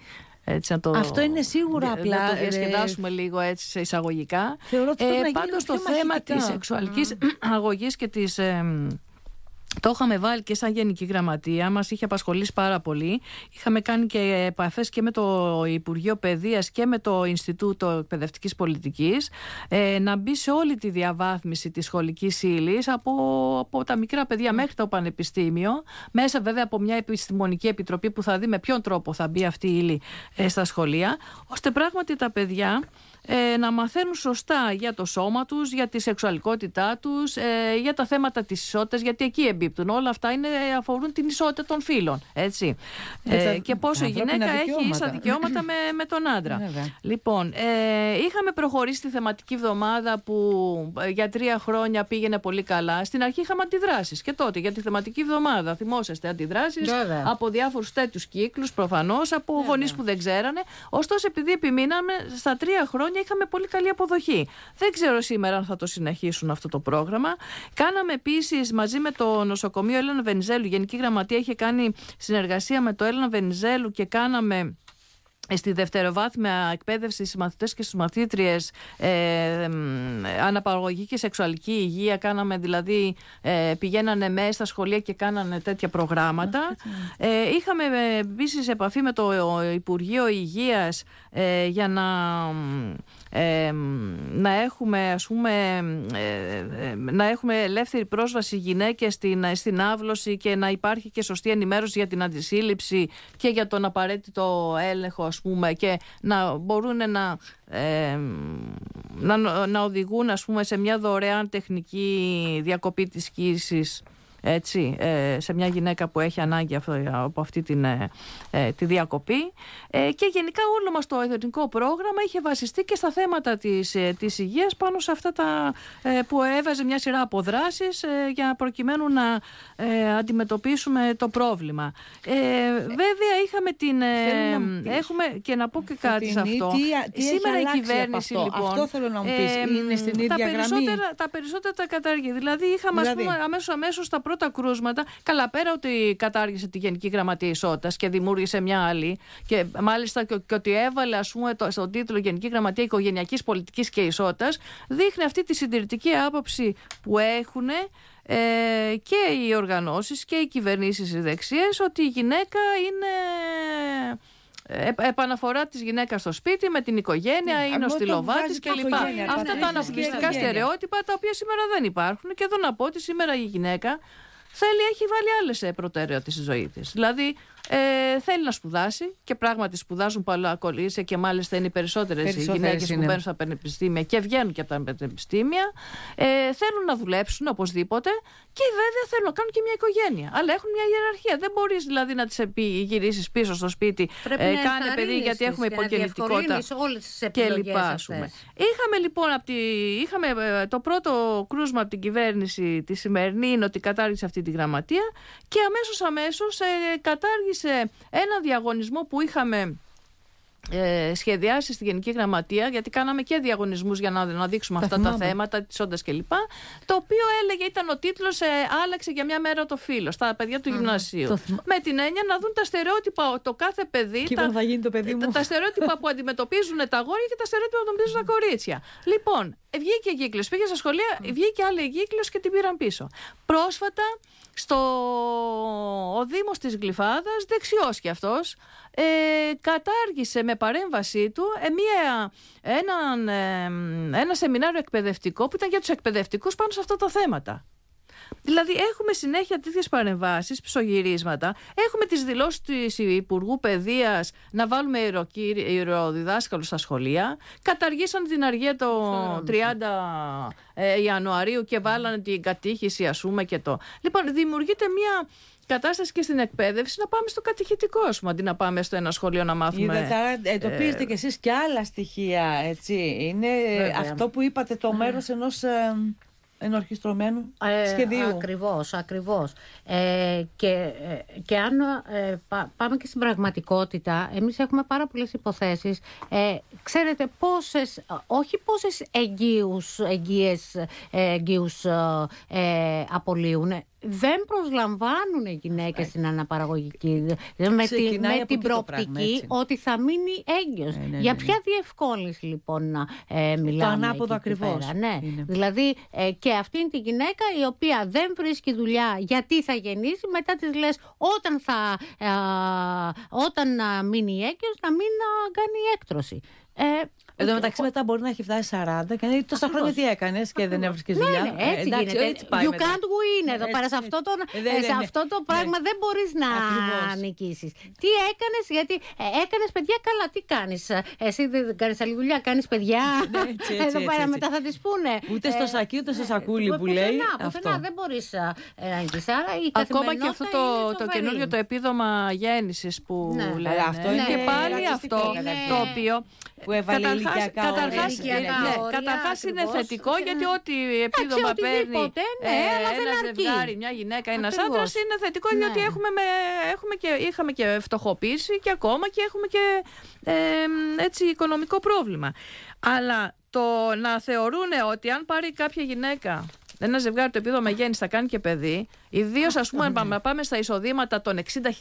έτσι, να το, Αυτό είναι σίγουρα απλά. Να το διασκεδάσουμε λίγο έτσι σε εισαγωγικά. Θεωρώ ότι ε, Πάντως το θέμα της σεξουαλικής mm. αγωγής και της... Το είχαμε βάλει και σαν Γενική Γραμματεία, μας είχε απασχολήσει πάρα πολύ. Είχαμε κάνει και επαφές και με το Υπουργείο Παιδείας και με το Ινστιτούτο Εκπαιδευτικής Πολιτικής ε, να μπει σε όλη τη διαβάθμιση της σχολικής ύλης από, από τα μικρά παιδιά μέχρι το Πανεπιστήμιο, μέσα βέβαια από μια επιστημονική επιτροπή που θα δει με ποιον τρόπο θα μπει αυτή η ύλη ε, στα σχολεία, ώστε πράγματι τα παιδιά ε, να μαθαίνουν σωστά για το σώμα τους, για τη σεξουαλικότητά τους, ε, για τα θέματα της ισότητας, γιατί εκεί εμπίπτουν. Όλα αυτά είναι, αφορούν την ισότητα των φίλων έτσι. Ε, και πόσο η γυναίκα έχει ίσα δικαιώματα με, με τον άντρα. Ε, βέβαια. Λοιπόν, ε, είχαμε προχωρήσει τη θεματική εβδομάδα που ε, για τρία χρόνια πήγαινε πολύ καλά. Στην αρχή είχαμε αντιδράσεις και τότε για τη θεματική εβδομάδα. Θυμόσαστε αντιδράσεις από διάφορους τέτοιους κύκλους προφανώς, από γονείς που δεν ξέρανε. Ωστόσο επειδή επιμείναμε στα τρία χρόνια χρόνια είχαμε πολύ καλή αποδοχή. Δεν ξέρω σήμερα αν θα το συνεχίσουν αυτό το πρόγραμμα. Κάναμε επίσης μαζί με το νοσοκομείο Έλληνα Βενιζέλου, η Γενική Γραμματεία είχε κάνει συνεργασία με το Έλληνα Βενιζέλου και κάναμε ε, στη δευτεροβάθμια εκπαίδευση στις μαθητές και στις μαθήτριες ε, αναπαραγωγική και σεξουαλική υγεία κάναμε δηλαδή ε, πηγαίνανε μέσα στα σχολεία και κάνανε τέτοια προγράμματα ε, είχαμε ε, επίσης επαφή με το Υπουργείο Υγείας για να να έχουμε ας πούμε να έχουμε ελεύθερη πρόσβαση γυναίκες στην, στην άβλωση και να υπάρχει και σωστή ενημέρωση για την αντισύλληψη και για τον απαραίτητο έλεγχο ας πούμε και να μπορούν να, να, να οδηγούν ας πούμε σε μια δωρεάν τεχνική διακοπή της κοίησης έτσι, ε, σε μια γυναίκα που έχει ανάγκη ε, από αυτή την, ε, τη διακοπή και γενικά όλο μας το εθνικό πρόγραμμα είχε βασιστεί και στα θέματα της, της υγείας πάνω σε αυτά τα που έβαζε μια σειρά από για προκειμένου να αντιμετωπίσουμε το πρόβλημα. βέβαια είχαμε την... έχουμε και να πω και κάτι σε αυτό. Τι, τι Σήμερα η κυβέρνηση αυτό. λοιπόν... Αυτό θέλω να μου πεις. Είναι στην ίδια τα περισσότερα, γραμμή. Τα περισσότερα τα καταργεί. Δηλαδή είχαμε δηλαδή. Αμέσως, αμέσως τα πρώτα πρώτα κρούσματα. Καλά, πέρα ότι κατάργησε τη Γενική Γραμματεία Ισότητας και δημιούργησε μια άλλη. Και μάλιστα και, ότι έβαλε, πούμε, στον τίτλο Γενική Γραμματεία Οικογενειακής Πολιτικής και Ισότητας, δείχνει αυτή τη συντηρητική άποψη που έχουν ε, και οι οργανώσεις και οι κυβερνήσεις δεξιές ότι η γυναίκα είναι ε, επαναφορά της γυναίκας στο σπίτι με την οικογένεια, η νοστιλοβά τη κλπ. Αυτά τα αναφυγιστικά στερεότυπα τα οποία σήμερα δεν υπάρχουν. Και εδώ να πω ότι σήμερα η γυναίκα θέλει, έχει βάλει άλλες προτεραιότητες στη ζωή της. Δηλαδή, ε, θέλει να σπουδάσει και πράγματι σπουδάζουν πολλά κολλήσια και μάλιστα είναι οι περισσότερες οι γυναίκες που μπαίνουν στα πανεπιστήμια και βγαίνουν και από τα πανεπιστήμια. Ε, θέλουν να δουλέψουν οπωσδήποτε και βέβαια θέλουν να κάνουν και μια οικογένεια. Αλλά έχουν μια ιεραρχία. Δεν μπορείς δηλαδή να τις γυρίσεις πίσω στο σπίτι. Πρέπει ε, να κάνε παιδί γιατί έχουμε υποκινητικότητα πούμε. Είχαμε λοιπόν από τη, είχαμε, ε, το πρώτο κρούσμα από την κυβέρνηση τη σημερινή είναι ότι κατάργησε αυτή τη γραμματεία και αμέσως αμέσως ε, κατάργησε ένα διαγωνισμό που είχαμε ε, σχεδιάσεις στη Γενική Γραμματεία, γιατί κάναμε και διαγωνισμούς για να, να δείξουμε αυτά τα θέματα, της όντας κλπ. Το οποίο έλεγε, ήταν ο τίτλος, ε, άλλαξε για μια μέρα το φίλο στα παιδιά του mm, γυμνασίου. με την έννοια να δουν τα στερεότυπα, το κάθε παιδί. Και τα, θα γίνει το παιδί ε, μου. Τα, στερεότυπα που αντιμετωπίζουν τα αγόρια και τα στερεότυπα που αντιμετωπίζουν τα κορίτσια. Λοιπόν, βγήκε κύκλο, Πήγε στα σχολεία, βγήκε άλλη κύκλο και την πήραν πίσω. Πρόσφατα, στο ο Δήμος της Γλυφάδας, δεξιός και αυτός, ε, κατάργησε με παρέμβασή του ε, έναν, ε, ένα σεμινάριο εκπαιδευτικό που ήταν για τους εκπαιδευτικούς πάνω σε αυτά τα θέματα. Δηλαδή έχουμε συνέχεια τέτοιες παρεμβάσεις, ψωγυρίσματα, έχουμε τις δηλώσεις του Υπουργού Παιδείας να βάλουμε ιεροδιδάσκαλους στα σχολεία, καταργήσαν την αργία το 30 ε, Ιανουαρίου και βάλανε την κατήχηση ας πούμε και το. Λοιπόν δημιουργείται μια κατάσταση και στην εκπαίδευση να πάμε στο κατηχητικό, ας αντί να πάμε στο ένα σχολείο να μάθουμε. Είδα, θα εντοπίζετε ε, κι εσείς και άλλα στοιχεία, έτσι. Είναι αυτό που είπατε, το ναι. μέρος ενός ενό. ενορχιστρωμένου ε, σχεδίου. Ακριβώς, ακριβώς. Ε, και, ε, και αν πάμε και στην πραγματικότητα, εμείς έχουμε πάρα πολλές υποθέσεις. Ε, ξέρετε πόσες, όχι πόσες εγγύους, εγγύες, εγγύους απολύουν, δεν προσλαμβάνουν οι γυναίκες στην αναπαραγωγική με, δηλαδή, με την προοπτική ότι θα μείνει έγκυος. Ε, ναι, Για ναι, ποια ναι. διευκόλυνση λοιπόν να ε, μιλάμε. Το ανάποδο ακριβώς. ναι. Δηλαδή ε, και αυτή είναι τη γυναίκα η οποία δεν βρίσκει δουλειά γιατί θα γεννήσει μετά της λες όταν θα όταν μείνει έγκυος να μην κάνει έκτρωση. Εν τω μεταξύ, μετά μπορεί να έχει φτάσει 40 και να λέει τόσα χρόνια τι έκανες και δεν έβρισκες ναι, δουλειά. Ναι, ε, έτσι You can't win εδώ πέρα. Σε αυτό το, ε, ναι, ε, ναι, πράγμα δεν μπορείς να νικήσεις. Τι έκανες, γιατί έκανες παιδιά, καλά, τι κάνεις. Εσύ δεν κάνεις άλλη δουλειά, κάνεις παιδιά. Εδώ πέρα μετά θα πούνε. Ούτε στο σακί, ούτε στο σακούλι που λέει. Πουθενά, δεν μπορείς να νικήσεις. Ακόμα και αυτό το καινούριο το επίδομα γέννησης που λέει. Αυτό είναι και πάλι αυτό το οποίο. Που έβαλε ηλικιακά καταρχάς, όρια. είναι ναι, θετικό ναι. γιατί ό,τι επίδομα παίρνει ναι, αλλά ε, ένα δεν αρκεί. ζευγάρι, μια γυναίκα, ένα άντρα είναι θετικό ναι. γιατί έχουμε, έχουμε και, είχαμε και φτωχοποίηση και ακόμα και έχουμε και ε, έτσι οικονομικό πρόβλημα. Αλλά το να θεωρούν ότι αν πάρει κάποια γυναίκα ένα ζευγάρι το επίδομα γέννηση θα κάνει και παιδί, ιδίως ας πούμε αν ναι. πάμε, πάμε στα εισοδήματα των 60.000, ε,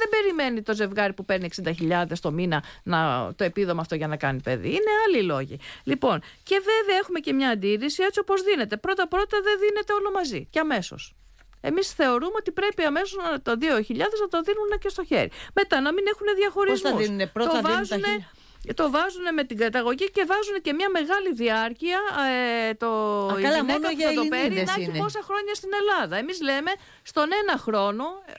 δεν περιμένει το ζευγάρι που παίρνει 60.000 το μήνα να, το επίδομα αυτό για να κάνει παιδί. Είναι άλλοι λόγοι. Λοιπόν, και βέβαια έχουμε και μια αντίρρηση έτσι όπως δίνεται. Πρώτα-πρώτα δεν δίνεται όλο μαζί και αμέσως. Εμείς θεωρούμε ότι πρέπει αμέσως το 2.000 να το δίνουν και στο χέρι. Μετά να μην έχουν διαχωρισμό. Πώς θα δίνουν πρώτα, το βάζουν, το βάζουν με την καταγωγή και βάζουν και μια μεγάλη διάρκεια ε, το Α, που για θα το παίρνει να έχει πόσα χρόνια στην Ελλάδα. Εμείς λέμε στον ένα χρόνο ε,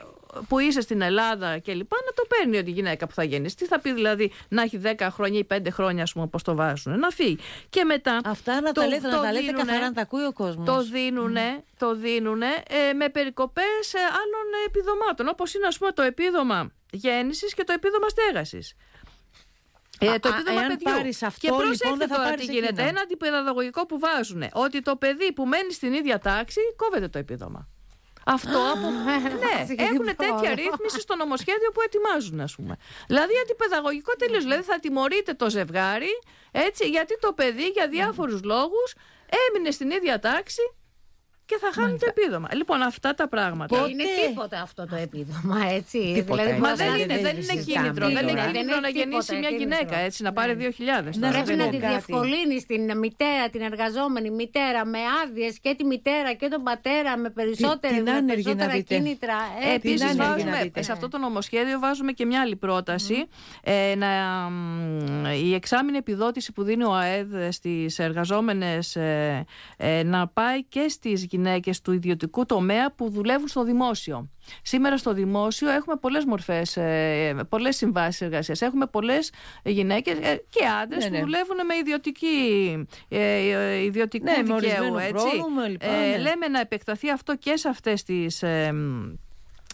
που είσαι στην Ελλάδα και λοιπά, να το παίρνει ότι η γυναίκα που θα γεννήσει. Τι θα πει δηλαδή να έχει 10 χρόνια ή 5 χρόνια, ας πούμε, όπως το βάζουν, να φύγει. Και μετά. Αυτά να το, τα λέτε, το να τα λέτε δίνουνε, καθαρά, να τα ακούει ο κόσμος. Το δίνουν, mm. ε, με περικοπές ε, άλλων επιδομάτων. Όπως είναι, ας πούμε, το επίδομα γέννησης και το επίδομα στέγασης. Ε, το επίδομα α, αυτό, και προσέξτε λοιπόν, θα τώρα τι γίνεται. Ένα αντιπαιδαγωγικό που βάζουν. Ότι το παιδί που μένει στην ίδια τάξη κόβεται το επίδομα. Αυτό από. ναι, έχουν τέτοια ρύθμιση στο νομοσχέδιο που ετοιμάζουν, ας πούμε. Δηλαδή, αντιπαιδαγωγικό τελείως. Δηλαδή, θα τιμωρείται το ζευγάρι, έτσι, γιατί το παιδί για διάφορους λόγους έμεινε στην ίδια τάξη και θα χάνουν το επίδομα. Λοιπόν, αυτά τα πράγματα. Πότε... Είναι τίποτα αυτό το επίδομα, έτσι. Τίποτα, δηλαδή, μα δεν είναι, δεν είναι κίνητρο. Δεν είναι κίνητρο να γεννήσει μια γυναίκα, έτσι, να πάρει 2.000. Πρέπει ναι. να τη διευκολύνει την μητέρα, την εργαζόμενη μητέρα με άδειες και τη μητέρα και τον πατέρα με περισσότερα κίνητρα. Ε, ε, Επίσης, σε ναι. αυτό το νομοσχέδιο βάζουμε και μια άλλη πρόταση. Ε, η εξάμεινη επιδότηση που δίνει ο ΑΕΔ στις εργαζόμενες να πάει και στις γυναίκε γυναίκες του ιδιωτικού τομέα που δουλεύουν στο δημόσιο. Σήμερα στο δημόσιο έχουμε πολλές μορφές, ε, πολλές συμβάσεις εργασίας. Έχουμε πολλές γυναίκες ε, και άντρες ναι, που ναι. δουλεύουν με ιδιωτική, ε, ιδιωτικό ναι, δικαίου. έτσι. Λοιπόν, ναι. λέμε να επεκταθεί αυτό και σε αυτές τις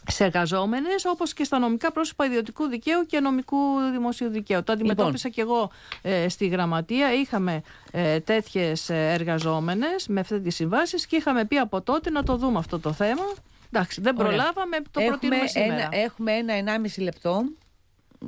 σε εργαζόμενες, όπως και στα νομικά πρόσωπα ιδιωτικού δικαίου και νομικού δημοσίου δικαίου. Το λοιπόν. αντιμετώπισα λοιπόν. και εγώ ε, στη γραμματεία. Είχαμε ε, τέτοιες εργαζόμενες με αυτές τις συμβάσεις και είχαμε πει από τότε να το δούμε αυτό το θέμα. Εντάξει, δεν προλάβαμε, το προτείνουμε έχουμε σήμερα. Ένα, έχουμε ένα ενάμιση λεπτό.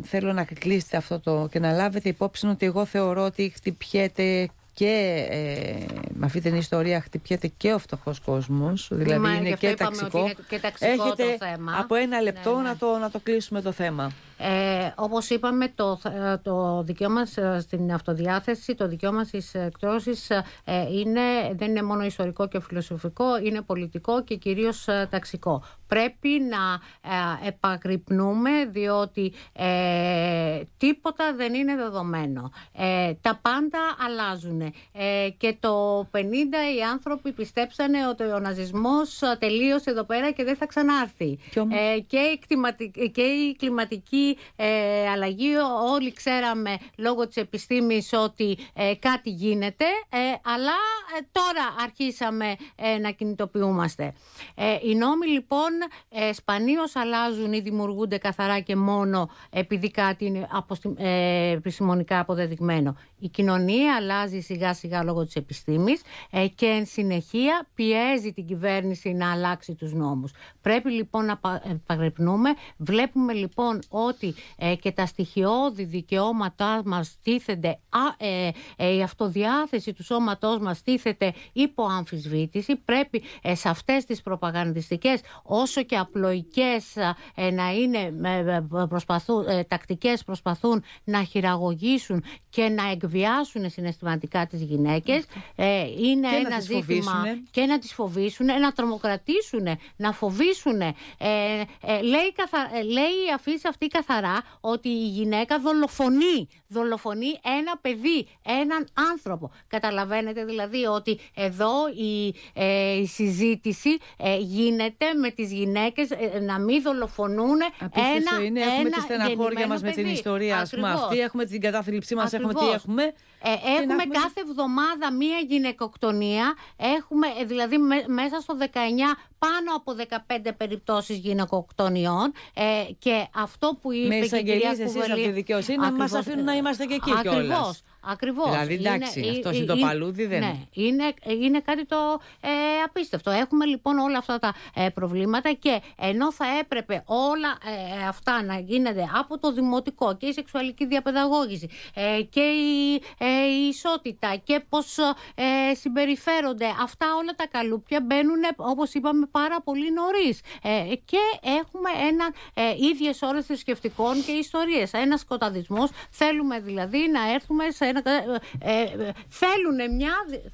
Θέλω να κλείσετε αυτό το και να λάβετε υπόψη ότι εγώ θεωρώ ότι χτυπιέται και ε, με αυτή την ιστορία χτυπιέται και ο φτωχός κόσμος. Ναι, δηλαδή είναι, και ταξικό. και ταξικό. Έχετε το θέμα. από ένα ναι, λεπτό ναι. Να, το, να το κλείσουμε το θέμα. Ε, Όπως είπαμε, το, το δικαίωμα ε, στην αυτοδιάθεση, το δικαίωμα στις εκτρώσει ε, ε δεν είναι μόνο ιστορικό και φιλοσοφικό, είναι πολιτικό και κυρίως ε, ταξικό πρέπει να ε, επαγρυπνούμε διότι ε, τίποτα δεν είναι δεδομένο. Ε, τα πάντα αλλάζουν. Ε, και το 50 οι άνθρωποι πιστέψανε ότι ο ναζισμός τελείωσε εδώ πέρα και δεν θα ξανάρθει. Ε, και, και, η, κλιματική, και η κλιματική αλλαγή όλοι ξέραμε λόγω της επιστήμης ότι κάτι γίνεται αλλά τώρα αρχίσαμε να κινητοποιούμαστε. οι νόμοι λοιπόν ε, σπανίως αλλάζουν ή δημιουργούνται καθαρά και μόνο επειδή κάτι είναι αποστη, ε, επιστημονικά αποδεδειγμένο. Η κοινωνία αλλάζει σιγά σιγά λόγω της επιστήμης ε, και εν συνεχεία πιέζει την κυβέρνηση να αλλάξει τους νόμους. Πρέπει λοιπόν να ε, παγρυπνούμε. Βλέπουμε λοιπόν ότι και τα στοιχειώδη δικαιώματά μας τίθενται, α, ε, η αυτοδιάθεση του σώματός μας τίθεται υπό αμφισβήτηση. Πρέπει σε αυτές τις προπαγανδιστικές και απλοϊκές ε, ε, να είναι ε, προσπαθούν, τακτικές προσπαθούν να χειραγωγήσουν και να εκβιάσουν συναισθηματικά τις γυναίκες είναι ένα ζήτημα και να τις φοβήσουν, να τρομοκρατήσουν, να φοβήσουν. Ε, λέει, καθα... λέει η αφήση αυτή καθαρά ότι η γυναίκα δολοφονεί, δολοφονεί ένα παιδί, έναν άνθρωπο. Καταλαβαίνετε δηλαδή ότι εδώ η, η συζήτηση γίνεται με τις γυναίκες ε, ε, να μην δολοφονούν Απίστευτο ένα. Είναι. Έχουμε ένα τη στεναχώρια μας με την ιστορία αυτή, έχουμε την κατάθλιψή μας, έχουμε τι ε, έχουμε. έχουμε κάθε εβδομάδα μία γυναικοκτονία. Έχουμε δηλαδή μέσα στο 19 πάνω από 15 περιπτώσεις γυναικοκτονιών ε, και αυτό που είπε Με και η από τη δικαιοσύνη, μας αφήνουν να είμαστε και εκεί κιόλας. Ακριβώς. Δηλαδή, εντάξει, είναι, αυτό είναι το παλούδι, δεν ναι, είναι. Είναι κάτι το ε, απίστευτο. Έχουμε λοιπόν όλα αυτά τα ε, προβλήματα και ενώ θα έπρεπε όλα ε, αυτά να γίνεται από το δημοτικό και η σεξουαλική διαπαιδαγώγηση και η, ισότητα και πώς συμπεριφέρονται, αυτά όλα τα καλούπια μπαίνουν, όπως είπαμε, πάρα πολύ νωρίς. Και έχουμε ένα ίδιες ώρες θρησκευτικών και ιστορίες. Ένας σκοταδισμός. Θέλουμε δηλαδή να έρθουμε σε ένα, ε, ε, θέλουν μια,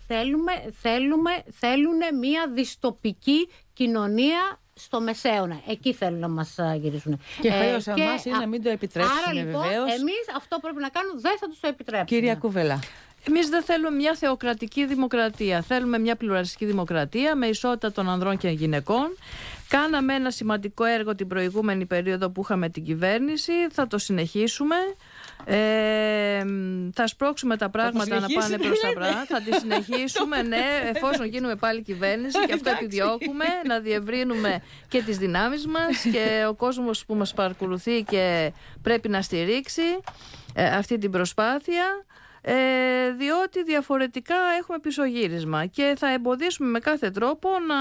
θέλουμε, θέλουμε, θέλουν μια δυστοπική κοινωνία στο μεσαίωνα. Εκεί θέλουν να μας γυρίσουν. Και χρέος ε, εμάς είναι να μην το επιτρέψουν. Άρα λοιπόν, εμείς αυτό πρέπει να κάνουμε, δεν θα τους το επιτρέψουμε. Κυρία Κουβελά. Εμείς δεν θέλουμε μια θεοκρατική δημοκρατία. Θέλουμε μια πλουραλιστική δημοκρατία με ισότητα των ανδρών και γυναικών. Κάναμε ένα σημαντικό έργο την προηγούμενη περίοδο που είχαμε την κυβέρνηση. Θα το συνεχίσουμε. Ε, θα σπρώξουμε τα πράγματα να πάνε προς τα βρά. θα τη συνεχίσουμε, ναι, εφόσον γίνουμε πάλι κυβέρνηση και αυτό επιδιώκουμε, να διευρύνουμε και τις δυνάμεις μας και ο κόσμος που μας παρακολουθεί και πρέπει να στηρίξει ε, αυτή την προσπάθεια. Ε, διότι διαφορετικά έχουμε πισωγύρισμα και θα εμποδίσουμε με κάθε τρόπο να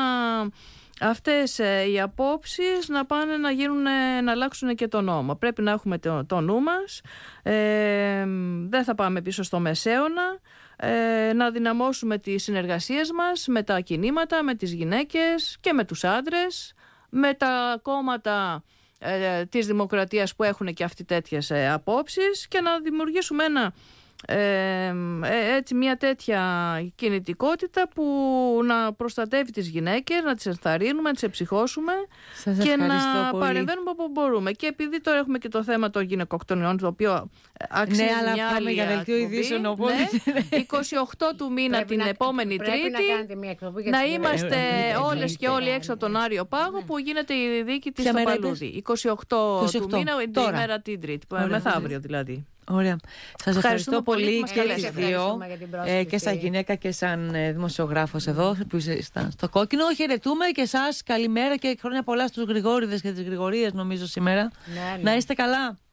αυτές ε, οι απόψεις να πάνε να, γίνουν, να αλλάξουν και το νόμο. Πρέπει να έχουμε το, νου μας, ε, δεν θα πάμε πίσω στο μεσαίωνα, ε, να δυναμώσουμε τις συνεργασίες μας με τα κινήματα, με τις γυναίκες και με τους άντρες, με τα κόμματα ε, της δημοκρατίας που έχουν και αυτοί τέτοιες απόψεις και να δημιουργήσουμε ένα ε, έτσι μια τέτοια κινητικότητα που να προστατεύει τις γυναίκες, να τις ενθαρρύνουμε, να τις εψυχώσουμε και να πολύ. παρεμβαίνουμε όπου μπορούμε. Και επειδή τώρα έχουμε και το θέμα των γυναικοκτονιών, το οποίο αξίζει ναι, αλλά μια άλλη για δελτίο ειδήσεων, οπότε... Ναι, 28 του μήνα την να, επόμενη Τρίτη να, να είμαστε όλες και όλοι έξω από τον Άριο Πάγο που γίνεται η δίκη της στο 28, του μήνα, την ημέρα την Τρίτη, μεθαύριο δηλαδή. Ωραία. Σας ευχαριστώ πολύ και οι δύο. Ε, και σαν γυναίκα και σαν ε, δημοσιογράφος εδώ που ήσασταν στο κόκκινο. Χαιρετούμε και εσά. Καλημέρα και χρόνια πολλά στους Γρηγόριδες και τις Γρηγορίες, νομίζω σήμερα. Ναι, ναι. Να είστε καλά.